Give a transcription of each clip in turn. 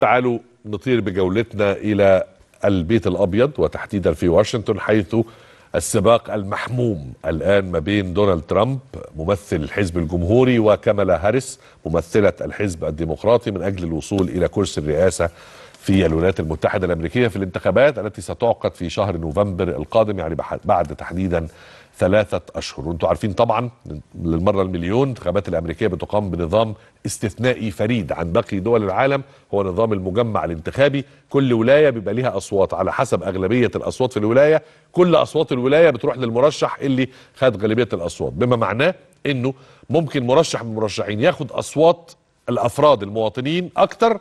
تعالوا نطير بجولتنا إلى البيت الأبيض وتحديدا في واشنطن حيث السباق المحموم الآن ما بين دونالد ترامب ممثل الحزب الجمهوري وكاملا هاريس ممثلة الحزب الديمقراطي من أجل الوصول إلى كرسي الرئاسة في الولايات المتحدة الأمريكية في الانتخابات التي ستعقد في شهر نوفمبر القادم يعني بعد تحديدا ثلاثة أشهر وانتم عارفين طبعا للمرة المليون الانتخابات الأمريكية بتقام بنظام استثنائي فريد عن باقي دول العالم هو نظام المجمع الانتخابي كل ولاية بيبقى ليها أصوات على حسب أغلبية الأصوات في الولاية كل أصوات الولاية بتروح للمرشح اللي خد غالبية الأصوات بما معناه أنه ممكن مرشح من المرشحين ياخد أصوات الأفراد المواطنين أكتر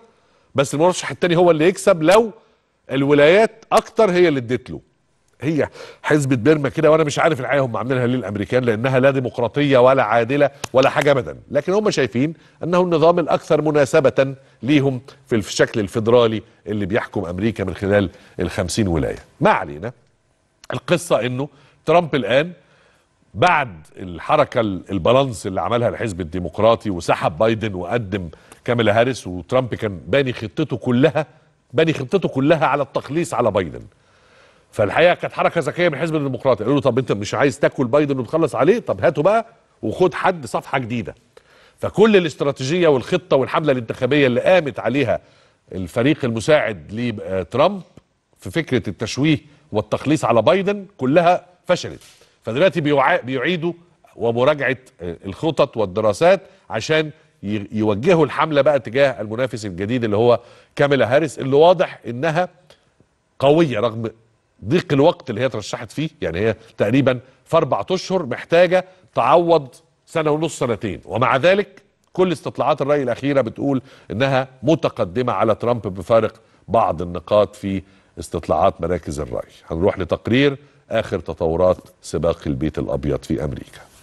بس المرشح التاني هو اللي يكسب لو الولايات أكتر هي اللي اديت له هي حزبة بيرما كده وانا مش عارف الحقيقه هم عاملينها ليه الامريكان لانها لا ديمقراطيه ولا عادله ولا حاجه ابدا لكن هم شايفين انه النظام الاكثر مناسبه ليهم في الشكل الفيدرالي اللي بيحكم امريكا من خلال الخمسين ولايه ما علينا القصه انه ترامب الان بعد الحركه البالانس اللي عملها الحزب الديمقراطي وسحب بايدن وقدم كاميلا هاريس وترامب كان باني خطته كلها باني خطته كلها على التخليص على بايدن فالحقيقه كانت حركه ذكيه من حزب الديمقراطي قالوا له طب انت مش عايز تاكل بايدن وتخلص عليه طب هاته بقى وخد حد صفحه جديده فكل الاستراتيجيه والخطه والحمله الانتخابيه اللي قامت عليها الفريق المساعد لترامب في فكره التشويه والتخليص على بايدن كلها فشلت فدلوقتي بيعيدوا ومراجعه آه، الخطط والدراسات عشان يوجهوا الحمله بقى تجاه المنافس الجديد اللي هو كاميلا هاريس اللي واضح انها قويه رغم ضيق الوقت اللي هي ترشحت فيه يعني هي تقريبا في اربع اشهر محتاجه تعوض سنه ونص سنتين ومع ذلك كل استطلاعات الراي الاخيره بتقول انها متقدمه على ترامب بفارق بعض النقاط في استطلاعات مراكز الراي هنروح لتقرير اخر تطورات سباق البيت الابيض في امريكا